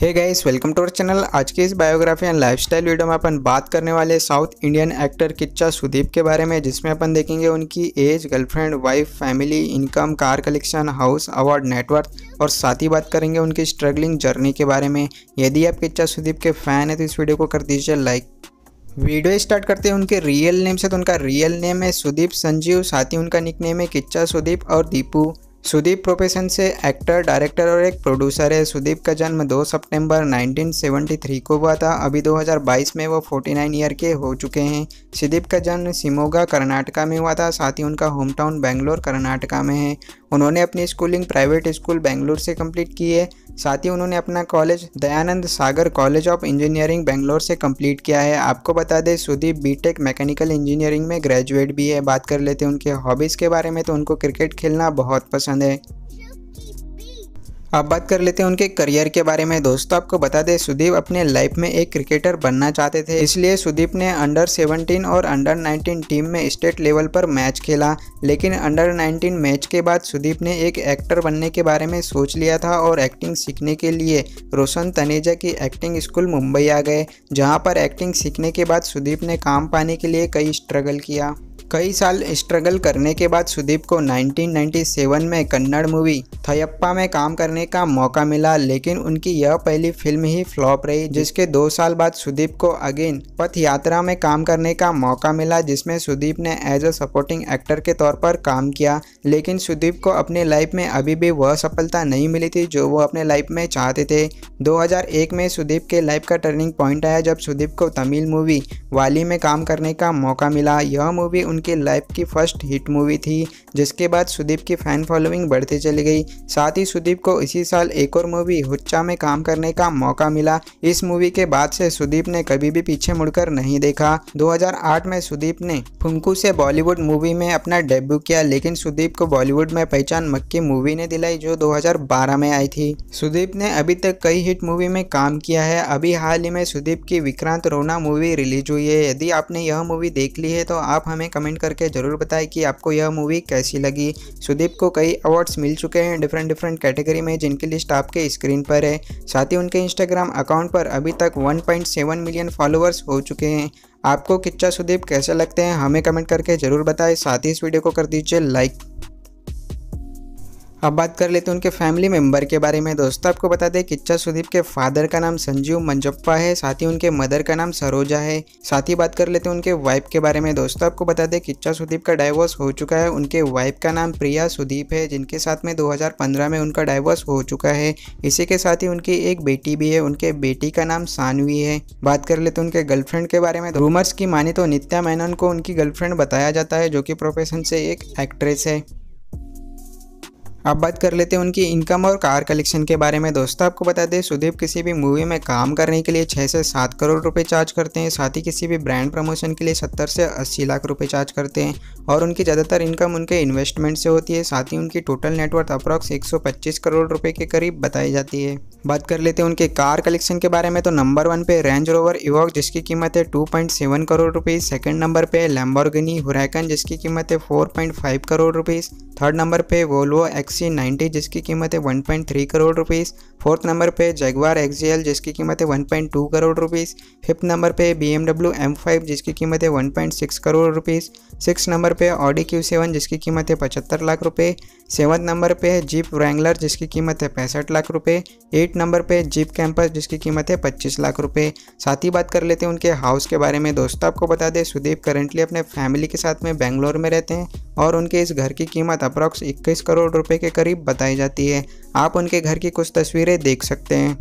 hey guys welcome to our channel आज के इस बायोग्राफी एंड लाइफस्टाइल वीडियो में अपन बात करने वाले South Indian actor Kichcha Sudeep के बारे में जिसमें अपन देखेंगे उनकी age girlfriend wife family income car collection house award net worth और साथ ही बात करेंगे उनकी स्ट्रगलिंग जर्नी के बारे में यदि आप किच्चा सुदीप के फैन है तो इस वीडियो को कर दीजिए लाइक वीडियो स्टार्ट करते हैं उनके रियल नेम से तो उनका रियल नेम है सुदीप संजीव साथ ही उनका निक नेम है किच्चा सुदीप और दीपू सुदीप प्रोफेशन से एक्टर डायरेक्टर और एक प्रोड्यूसर है सुदीप का जन्म 2 सितंबर 1973 को हुआ था अभी 2022 में वो 49 ईयर के हो चुके हैं सुदीप का जन्म सिमोगा कर्नाटका में हुआ था साथ ही उनका होम टाउन बेंगलोर कर्नाटका में है उन्होंने अपनी स्कूलिंग प्राइवेट स्कूल बेंगलोर से कंप्लीट की है साथ ही उन्होंने अपना college Dayanand Sagar college of engineering Bangalore से कंप्लीट किया है आपको बता दें सुदीप बीटेक मैकेनिकल इंजीनियरिंग में ग्रेजुएट भी है बात कर लेते हैं उनके हॉबीज़ के बारे में तो उनको क्रिकेट खेलना बहुत पसंद है अब बात कर लेते हैं उनके करियर के बारे में दोस्तों आपको बता दें सुदीप अपने लाइफ में एक क्रिकेटर बनना चाहते थे इसलिए सुदीप ने अंडर 17 और अंडर 19 टीम में स्टेट लेवल पर मैच खेला लेकिन अंडर 19 मैच के बाद सुदीप ने एक एक्टर बनने के बारे में सोच लिया था और एक्टिंग सीखने के लिए रोशन तनेजा की एक्टिंग स्कूल मुंबई आ गए जहाँ पर एक्टिंग सीखने के बाद सुदीप ने काम पाने के लिए कई स्ट्रगल किया कई साल स्ट्रगल करने के बाद सुदीप को 1997 में कन्नड़ मूवी थयप्पा में काम करने का मौका मिला लेकिन उनकी यह पहली फिल्म ही फ्लॉप रही जिसके दो साल बाद सुदीप को अगेन पथ यात्रा में काम करने का मौका मिला जिसमें सुदीप ने एज अ सपोर्टिंग एक्टर के तौर पर काम किया लेकिन सुदीप को अपने लाइफ में अभी भी वह सफलता नहीं मिली थी जो वो अपने लाइफ में चाहते थे दो में सुदीप के लाइफ का टर्निंग पॉइंट आया जब सुदीप को तमिल मूवी वाली में काम करने का मौका मिला यह मूवी उन उनके लाइफ की फर्स्ट हिट मूवी थी जिसके बाद सुदीप की फ़ैन फॉलोइंग बढ़ती चली गई साथ ही सुदीप को इसी साल एक और मूवी हुच्चा में काम करने का मौका मिला इस मूवी के बाद से सुदीप ने कभी भी पीछे मुड़कर नहीं देखा 2008 में सुदीप ने फुंकू से बॉलीवुड मूवी में अपना डेब्यू किया लेकिन सुदीप को बॉलीवुड में पहचान मक्की मूवी ने दिलाई जो दो में आई थी सुदीप ने अभी तक कई हिट मूवी में काम किया है अभी हाल ही में सुदीप की विक्रांत रोना मूवी रिलीज हुई है यदि आपने यह मूवी देख ली है तो आप हमें कमेंट कमेंट करके ज़रूर बताएं कि आपको यह मूवी कैसी लगी सुदीप को कई अवार्ड्स मिल चुके हैं डिफरेंट डिफरेंट कैटेगरी में जिनकी लिस्ट आपके स्क्रीन पर है साथ ही उनके इंस्टाग्राम अकाउंट पर अभी तक 1.7 मिलियन फॉलोअर्स हो चुके हैं आपको किच्चा सुदीप कैसे लगते हैं हमें कमेंट करके ज़रूर बताएं साथ ही इस वीडियो को कर दीजिए लाइक अब बात कर लेते हैं उनके फैमिली मेम्बर के बारे में दोस्तों आपको बता दें किच्चा सुदीप के फादर का नाम संजीव मंजप्पा है साथ ही उनके मदर का नाम सरोजा है साथ ही बात कर लेते हैं उनके वाइफ के बारे में दोस्तों आपको बता दें किच्चा सुदीप का डाइवोर्स हो चुका है उनके वाइफ का नाम प्रिया सुदीप है जिनके साथ में दो में उनका डाइवोर्स हो चुका है इसी के साथ ही उनकी एक बेटी भी है उनके बेटी का नाम सानवी है बात कर लेते उनके गर्लफ्रेंड के बारे में रूमर्स की माने तो नित्या मैनन को उनकी गर्लफ्रेंड बताया जाता है जो की प्रोफेशन से एक एक्ट्रेस है अब बात कर लेते हैं उनकी इनकम और कार कलेक्शन के बारे में दोस्तों आपको बता दें सुदीप किसी भी मूवी में काम करने के लिए छः से सात करोड़ रुपए चार्ज करते हैं साथ ही किसी भी ब्रांड प्रमोशन के लिए सत्तर से अस्सी लाख रुपए चार्ज करते हैं और उनकी ज़्यादातर इनकम उनके इन्वेस्टमेंट से होती है साथ ही उनकी टोटल नेटवर्थ अप्रॉक्स एक करोड़ रुपये के करीब बताई जाती है बात कर लेते हैं उनके कार कलेक्शन के बारे में तो नंबर वन पे रेंज रोवर इवॉक जिसकी कीमत है two crore rupees second number पे लैम्बोर्गिनी हुरैकन जिसकी कीमत है four crore rupees third number पे वोल्वो एक्स सी नाइन्टी जिसकी कीमत है 1.3 करोड़ रुपीस फोर्थ नंबर पे जगवार एक्सजीएल जिसकी कीमत है 1.2 करोड़ रुपीस फिफ्थ नंबर पे बीएमडब्ल्यू M5 जिसकी कीमत है 1.6 करोड़ रुपीस सिक्स नंबर पे ऑडी क्यू सेवन जिसकी कीमत है पचहत्तर लाख रुपये सेवन नंबर पे जीप रैंगलर जिसकी कीमत है पैंसठ लाख रुपये एट नंबर पे जीप कैंपस जिसकी कीमत है पच्चीस लाख रुपये साथ ही बात कर लेते हैं उनके हाउस के बारे में दोस्तों आपको बता दें सुदीप करेंटली अपने फैमिली के साथ में बेंगलोर में रहते हैं और उनके इस घर की कीमत अप्रॉक्स इक्कीस करोड़ रुपये के के करीब बताई जाती है आप उनके घर की कुछ तस्वीरें देख सकते हैं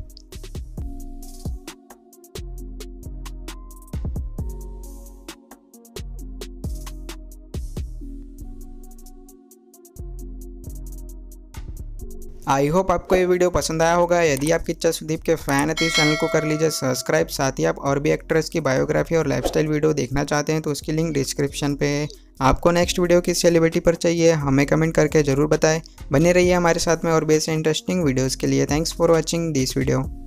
आई होप आपको ये वीडियो पसंद आया होगा यदि आप किच्चा सुदीप के फैन हैं तो इस चैनल को कर लीजिए सब्सक्राइब साथ ही आप और भी एक्ट्रेस की बायोग्राफी और लाइफस्टाइल वीडियो देखना चाहते हैं तो उसकी लिंक डिस्क्रिप्शन पे है आपको नेक्स्ट वीडियो किस सेलिब्रिटी पर चाहिए हमें कमेंट करके ज़रूर बताएं बने रहिए हमारे साथ में और बेस इंटरेस्टिंग वीडियोज़ के लिए thanks for watching this video